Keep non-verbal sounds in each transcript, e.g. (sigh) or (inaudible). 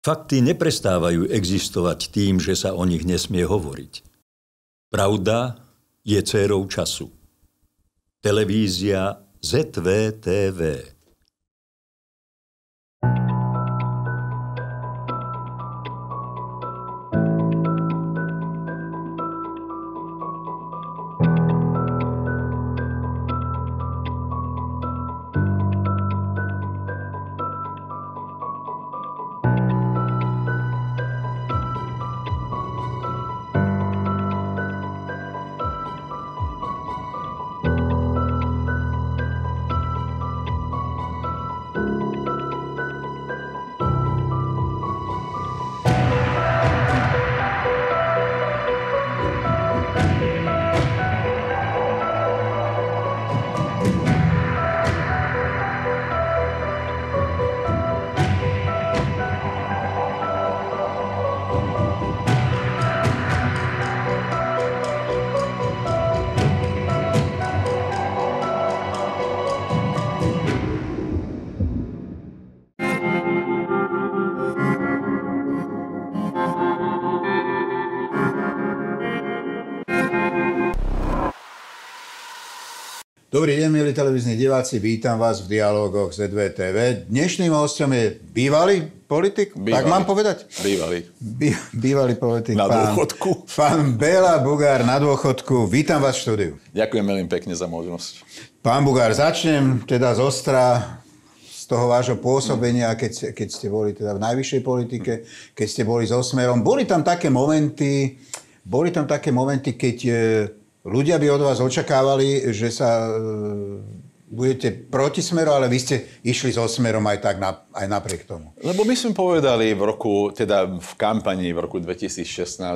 Fakty neprestávajú existovať tým, že sa o nich nesmie hovoriť. Pravda je dcerou času. Televízia ZVTV Dobrý deň, milí televízni diváci, vítam vás v dialogoch z e Dnešným hostom je bývalý politik, bývalý. tak mám povedať? Bývalý. Bý, bývalý politik. Na pán, dôchodku. Pán Bela Bugár na dôchodku. Vítam vás v štúdiu. Ďakujem veľmi pekne za možnosť. Pán Bugár, začnem teda z ostra z toho vášho pôsobenia, keď, keď ste boli teda v najvyššej politike, keď ste boli s Osmerom. Boli tam také momenty, boli tam také momenty, keď e, ľudia by od vás očakávali, že sa e, budete proti smeru, ale vy ste išli so smerom aj tak na, aj napriek tomu. Lebo my sme povedali v roku, teda v kampani v roku 2016,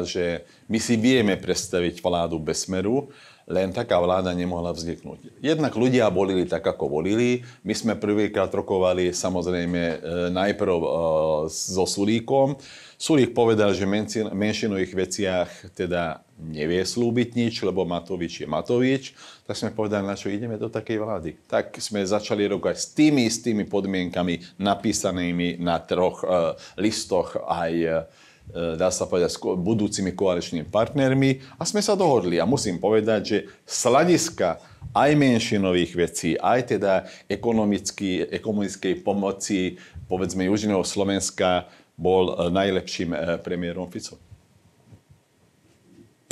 že my si vieme predstaviť vládu bez smeru, len taká vláda nemohla vzniknúť. Jednak ľudia volili tak, ako volili. My sme prvýkrát rokovali samozrejme e, najprv e, so Sulíkom, Sulík povedal, že v menšinových veciach teda nevie slúbiť nič, lebo Matovič je Matovič. Tak sme povedali, na čo ideme do takej vlády. Tak sme začali rokovať s tými istými podmienkami napísanými na troch e, listoch aj e, e dá sa povedať, s budúcimi koaličnými partnermi a sme sa dohodli. A musím povedať, že sladiska aj menšinových vecí, aj teda ekonomickej pomoci, povedzme, Južného Slovenska, bol eh, najlepším eh, premiérom Ficom.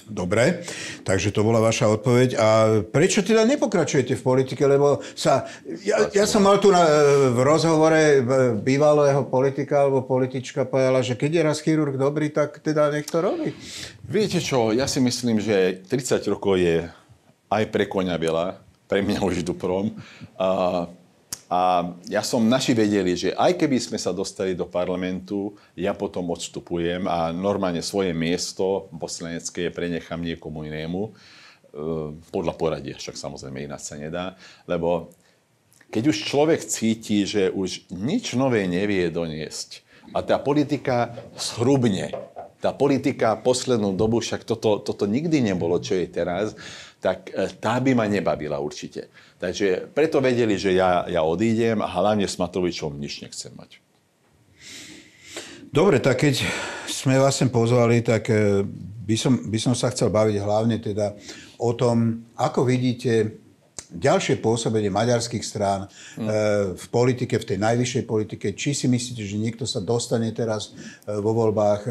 Dobre, takže to bola vaša odpoveď. A prečo teda nepokračujete v politike? Lebo sa, ja, ja som mal tu na, eh, v rozhovore bývalého politika alebo politička povedala, že keď je raz chirurg dobrý, tak teda nech to robí. Viete čo, ja si myslím, že 30 rokov je aj pre koňa veľa, pre mňa už duprom. A a ja som naši vedeli, že aj keby sme sa dostali do parlamentu, ja potom odstupujem a normálne svoje miesto poslanecké prenechám niekomu inému. E, podľa poradia, však samozrejme ináč sa nedá. Lebo keď už človek cíti, že už nič nové nevie doniesť a tá politika shrubne, tá politika poslednú dobu, však toto, toto nikdy nebolo, čo je teraz, tak e, tá by ma nebavila určite. Takže preto vedeli, že ja, ja odídem a hlavne s Matovičom nič nechcem mať. Dobre, tak keď sme vás sem pozvali, tak e, by som, by som sa chcel baviť hlavne teda o tom, ako vidíte ďalšie pôsobenie maďarských strán mm. v politike, v tej najvyššej politike. Či si myslíte, že niekto sa dostane teraz vo voľbách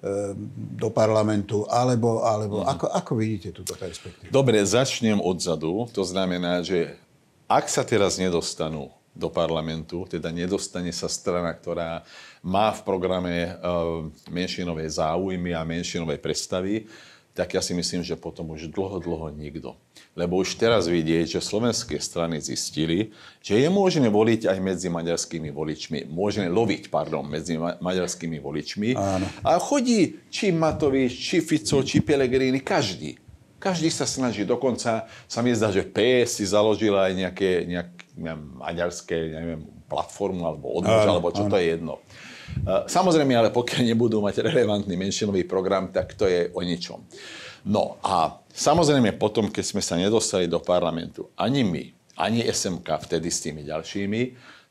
Ehm, do parlamentu, alebo, alebo mm. ako, ako vidíte túto perspektívu? Dobre, začnem odzadu. To znamená, že ak sa teraz nedostanú do parlamentu, teda nedostane sa strana, ktorá má v programe ehm, menšinové záujmy a menšinové predstavy, tak ja si myslím, že potom už dlho, dlho nikto. Lebo už teraz vidieť, že slovenské strany zistili, že je možné voliť aj medzi maďarskými voličmi. Možné loviť, pardon, medzi maďarskými voličmi. Áno. A chodí či Matovič, či Fico, či Pelegrini, každý. Každý sa snaží, dokonca sa mi zdá, že PS si založila aj nejaké, nejaké neviem, maďarské neviem, platformu alebo odbož, alebo čo áno. to je jedno. Eh, samozrejme, ale pokiaľ nebudú mať relevantný menšinový program, tak to je o ničom. No a samozrejme potom, keď sme sa nedostali do parlamentu, ani my, ani SMK vtedy s tými ďalšími,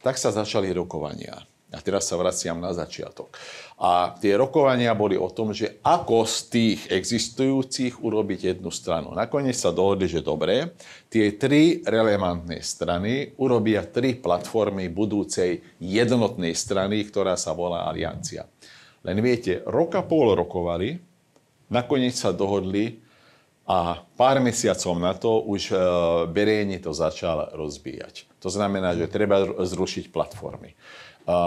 tak sa začali rokovania. A teraz sa vraciam na začiatok. A tie rokovania boli o tom, že ako z tých existujúcich urobiť jednu stranu. Nakoniec sa dohodli, že dobre, tie tri relevantné strany urobia tri platformy budúcej jednotnej strany, ktorá sa volá Aliancia. Len viete, roka pol rokovali, nakoniec sa dohodli a pár mesiacov na to už e, Berejne to začal rozbíjať. To znamená, že treba zrušiť platformy. A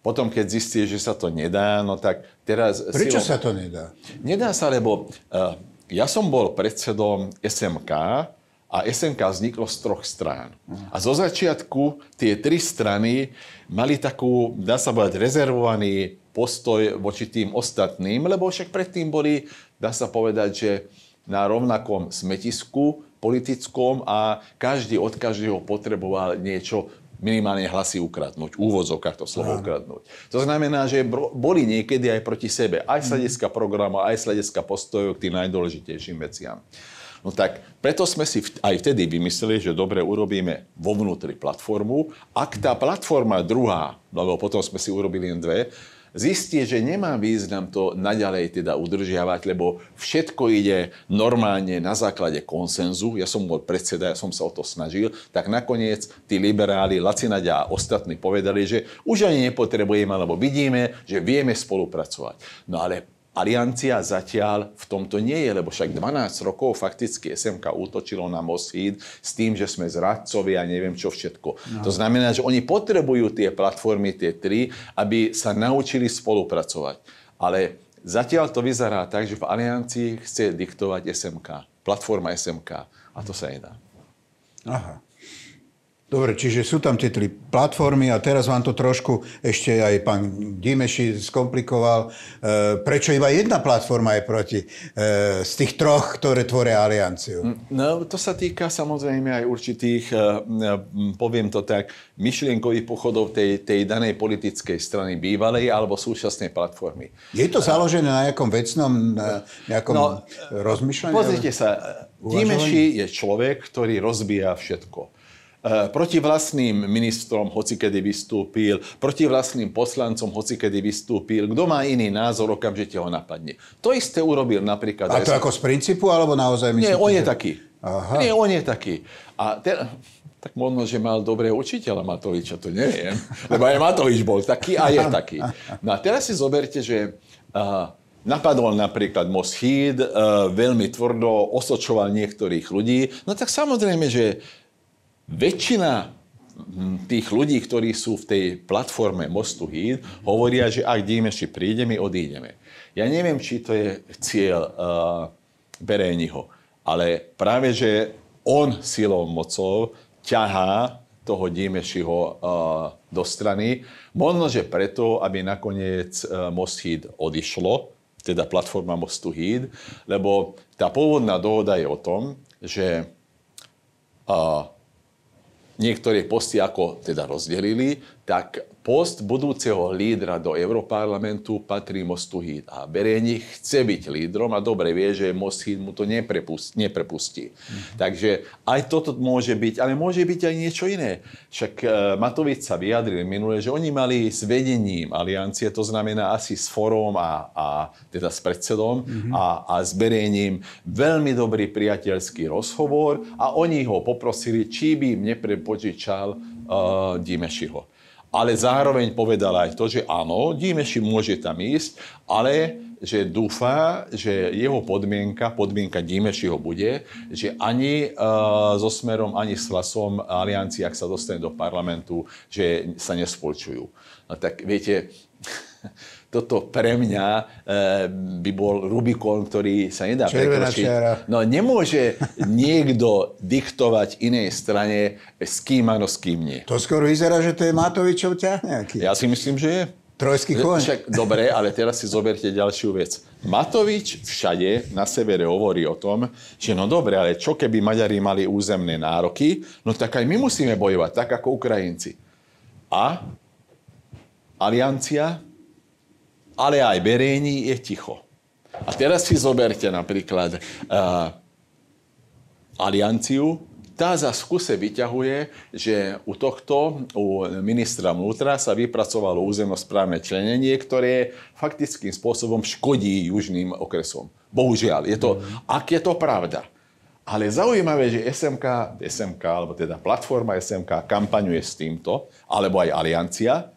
potom, keď zistí, že sa to nedá, no tak teraz... Prečo si... sa to nedá? Nedá sa, lebo uh, ja som bol predsedom SMK a SMK vzniklo z troch strán. A zo začiatku tie tri strany mali takú, dá sa povedať, rezervovaný postoj voči tým ostatným, lebo však predtým boli, dá sa povedať, že na rovnakom smetisku politickom a každý od každého potreboval niečo minimálne hlasy ukradnúť, úvozovkách to slovo Áno. ukradnúť. To znamená, že boli niekedy aj proti sebe, aj z mhm. hľadiska programu, aj z hľadiska postojov k tým najdôležitejším veciam. No tak preto sme si aj vtedy vymysleli, že dobre urobíme vo vnútri platformu. Ak tá platforma druhá, lebo potom sme si urobili len dve, zistí, že nemá význam to naďalej teda udržiavať, lebo všetko ide normálne na základe konsenzu. Ja som bol predseda, ja som sa o to snažil. Tak nakoniec tí liberáli, Lacinaďa a ostatní povedali, že už ani nepotrebujeme, lebo vidíme, že vieme spolupracovať. No ale Aliancia zatiaľ v tomto nie je, lebo však 12 rokov fakticky SMK útočilo na Moshid s tým, že sme zradcovi a neviem čo všetko. No. To znamená, že oni potrebujú tie platformy, tie tri, aby sa naučili spolupracovať. Ale zatiaľ to vyzerá tak, že v Aliancii chce diktovať SMK, platforma SMK. A to sa nedá. Aha. Dobre, čiže sú tam tie tri platformy a teraz vám to trošku ešte aj pán Dimeši skomplikoval. E, prečo iba jedna platforma je proti e, z tých troch, ktoré tvoria alianciu? No, to sa týka samozrejme aj určitých, e, poviem to tak, myšlienkových pochodov tej, tej danej politickej strany bývalej alebo súčasnej platformy. Je to založené na nejakom vecnom nejakom no, rozmýšľaní? Pozrite sa, Dimeši je človek, ktorý rozbíja všetko Eh, proti vlastným ministrom hoci kedy vystúpil, proti vlastným poslancom hoci kedy vystúpil. Kto má iný názor, okamžite ho napadne. To isté urobil napríklad... A to aj... ako z princípu, alebo naozaj myslíte? Nie, on je taký. Aha. Nie, on je taký. A ten, tak možno, že mal dobré učiteľa Matoviča, to neviem. (laughs) Lebo aj Matovič bol taký a je (laughs) taký. No a teraz si zoberte, že uh, napadol napríklad Moschid, uh, veľmi tvrdo osočoval niektorých ľudí. No tak samozrejme, že väčšina hm, tých ľudí, ktorí sú v tej platforme Mostu Híd, hovoria, že ak díme, či my odídeme. Ja neviem, či to je cieľ uh, eh, Berejniho, ale práve, že on silou mocov ťahá toho Dímešiho uh, do strany. Možno, že preto, aby nakoniec uh, Most Híd odišlo, teda platforma Mostu Híd, lebo tá pôvodná dohoda je o tom, že uh, niektoré posty ako teda rozdelili, tak Post budúceho lídra do Európarlamentu patrí Mostu Híd a Bereni chce byť lídrom a dobre vie, že Most Híd mu to neprepustí. neprepustí. Mm-hmm. Takže aj toto môže byť, ale môže byť aj niečo iné. Však uh, Matovič sa vyjadril minule, že oni mali s vedením aliancie, to znamená asi s forom a, a teda s predsedom mm-hmm. a, a s Berením veľmi dobrý priateľský rozhovor a oni ho poprosili, či by im neprepožičal uh, Dimešiho ale zároveň povedala aj to, že áno, Dímeši môže tam ísť, ale že dúfa, že jeho podmienka, podmienka Dímešiho bude, že ani e, so Smerom, ani s Hlasom alianci, ak sa dostane do parlamentu, že sa nespolčujú. No tak viete, (laughs) toto pre mňa e, by bol Rubikon, ktorý sa nedá prekročiť. No nemôže niekto diktovať inej strane, s kým no s kým nie. To skoro vyzerá, že to je Matovičov ťah nejaký. Ja si myslím, že je. Trojský kôň. Však, dobre, ale teraz si zoberte ďalšiu vec. Matovič všade na severe hovorí o tom, že no dobre, ale čo keby Maďari mali územné nároky, no tak aj my musíme bojovať, tak ako Ukrajinci. A aliancia ale aj verejní je ticho. A teraz si zoberte napríklad uh, alianciu, tá za skuse vyťahuje, že u tohto, u ministra vnútra sa vypracovalo územnosprávne členenie, ktoré faktickým spôsobom škodí južným okresom. Bohužiaľ, je to, mhm. ak je to pravda. Ale zaujímavé, že SMK, SMK, alebo teda platforma SMK kampaňuje s týmto, alebo aj aliancia,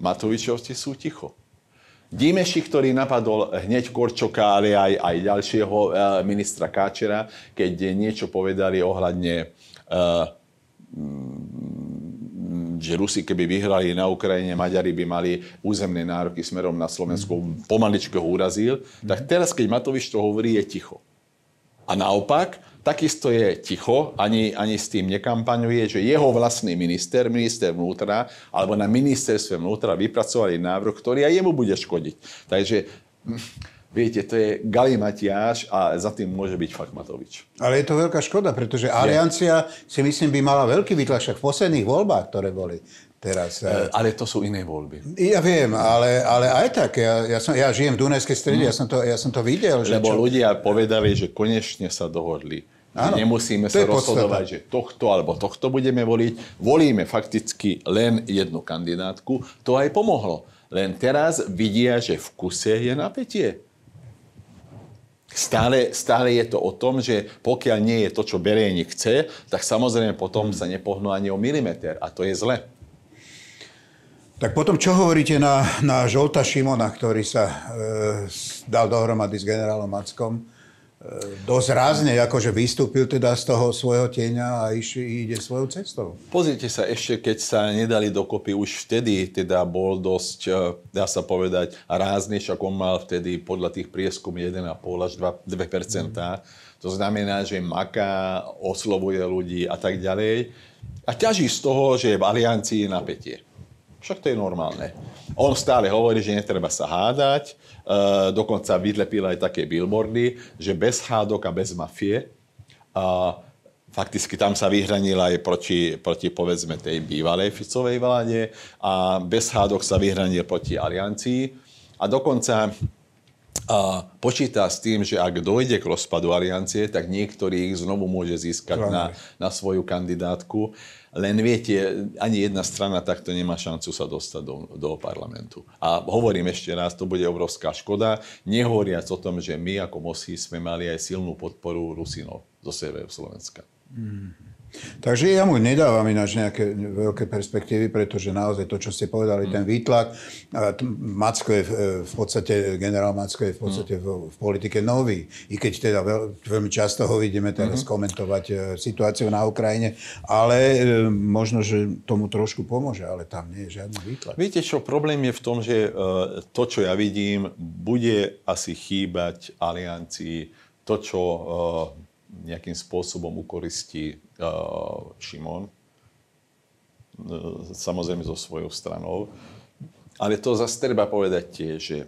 Matovičovci sú ticho. Dimeši, ktorý napadol hneď Korčoka, ale aj, aj ďalšieho eh, ministra Káčera, keď niečo povedali ohľadne eh, mm, že Rusi, keby vyhrali na Ukrajine, Maďari by mali územné nároky smerom na Slovensku. Mhm. pomaličko ho urazil. Tak mhm. teraz, keď Matovič to hovorí, je ticho. A naopak, takisto je ticho, ani, ani s tým nekampaňuje, že jeho vlastný minister, minister vnútra, alebo na ministerstve vnútra vypracovali návrh, ktorý aj jemu bude škodiť. Takže hm, Viete, to je galimatiáš a za tým môže byť fakt Matovič. Ale je to veľká škoda, pretože aliancia si myslím by mala veľký vytlašak v posledných voľbách, ktoré boli teraz. E, e. ale to sú iné voľby. Ja viem, ale, ale aj tak. Ja, ja, som, ja žijem v Dunajskej strede, mm. ja, som to, ja som to videl. Lebo že čo... ľudia povedali, že konečne sa dohodli Áno, Nemusíme sa rozhodovať, podstate. že tohto alebo tohto budeme voliť. Volíme fakticky len jednu kandidátku. To aj pomohlo. Len teraz vidia, že v kuse je napätie. Stále, stále je to o tom, že pokiaľ nie je to, čo Berejník chce, tak samozrejme potom hmm. sa nepohnú ani o milimeter. A to je zle. Tak potom čo hovoríte na, na Žolta Šimona, ktorý sa e, dal dohromady s generálom Mackom? dosť rázne akože vystúpil teda z toho svojho tieňa a iš, ide svojou cestou. Pozrite sa ešte, keď sa nedali dokopy, už vtedy teda bol dosť, e, dá sa povedať, rázne, však on mal vtedy podľa tých prieskum 1,5 až 2, 2%. Mm. To znamená, že maká, oslovuje ľudí a tak ďalej. A ťaží z toho, že je v aliancii napätie. Však to je normálne. On stále hovorí, že netreba sa hádať, e, dokonca vydlepil aj také billboardy, že bez hádok a bez mafie. A fakticky tam sa vyhranila aj proti, proti povedzme tej bývalej Ficovej vláde a bez hádok sa vyhranil proti aliancii. A dokonca a počíta s tým, že ak dojde k rozpadu aliancie, tak ich znovu môže získať na, na svoju kandidátku. Len viete, ani jedna strana takto nemá šancu sa dostať do, do parlamentu. A hovorím ešte raz, to bude obrovská škoda, nehovoriac o tom, že my ako Mosí sme mali aj silnú podporu Rusinov zo severu Slovenska. Mm-hmm. Takže ja mu nedávam ináč nejaké veľké perspektívy, pretože naozaj to, čo ste povedali, mm. ten výtlak, Macko je e, v podstate, generál Macko je v podstate mm. v, politike nový. I keď teda veľ, veľmi často ho vidíme teraz mm. komentovať e, situáciu na Ukrajine, ale e, možno, že tomu trošku pomôže, ale tam nie je žiadny výtlak. Viete čo, problém je v tom, že to, čo ja vidím, bude asi chýbať aliancii to, čo nejakým spôsobom ukoristí Šimon, samozrejme so svojou stranou. Ale to zase treba povedať tiež, že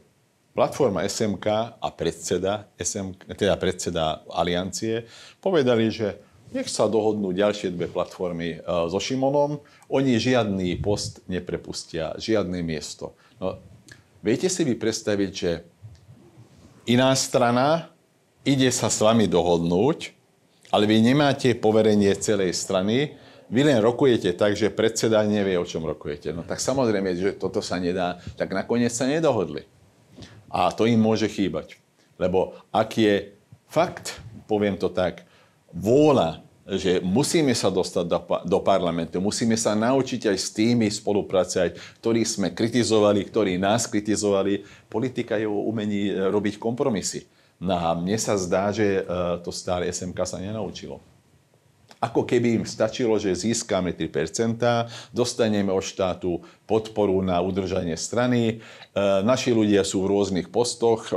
platforma SMK a predseda, SMK, teda predseda aliancie povedali, že nech sa dohodnú ďalšie dve platformy so Šimonom, oni žiadny post neprepustia, žiadne miesto. No, viete si vy predstaviť, že iná strana ide sa s vami dohodnúť, ale vy nemáte poverenie celej strany, vy len rokujete tak, že predseda nevie, o čom rokujete. No tak samozrejme, že toto sa nedá, tak nakoniec sa nedohodli. A to im môže chýbať. Lebo ak je fakt, poviem to tak, vôľa, že musíme sa dostať do, do parlamentu, musíme sa naučiť aj s tými spolupracovať, ktorí sme kritizovali, ktorí nás kritizovali. Politika je o umení e, robiť kompromisy. No a mne sa zdá, že e, to staré SMK sa nenaučilo. Ako keby im stačilo, že získame 3%, dostaneme od štátu podporu na udržanie strany. E, naši ľudia sú v rôznych postoch, e,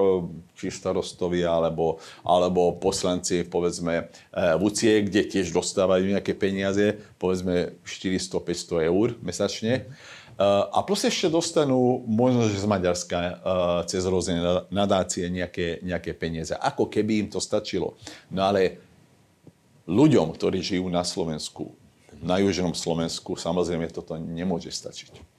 či starostovia, alebo, alebo poslanci, povedzme, v UCIE, kde tiež dostávajú nejaké peniaze, povedzme 400-500 eur mesačne. Mm Eh, a plus ešte dostanú možno, že z Maďarska eh, cez rôzne nadácie nejaké, nejaké peniaze. Ako keby im to stačilo. No ale ľuďom, ktorí žijú na Slovensku, na južnom Slovensku, samozrejme toto nemôže stačiť.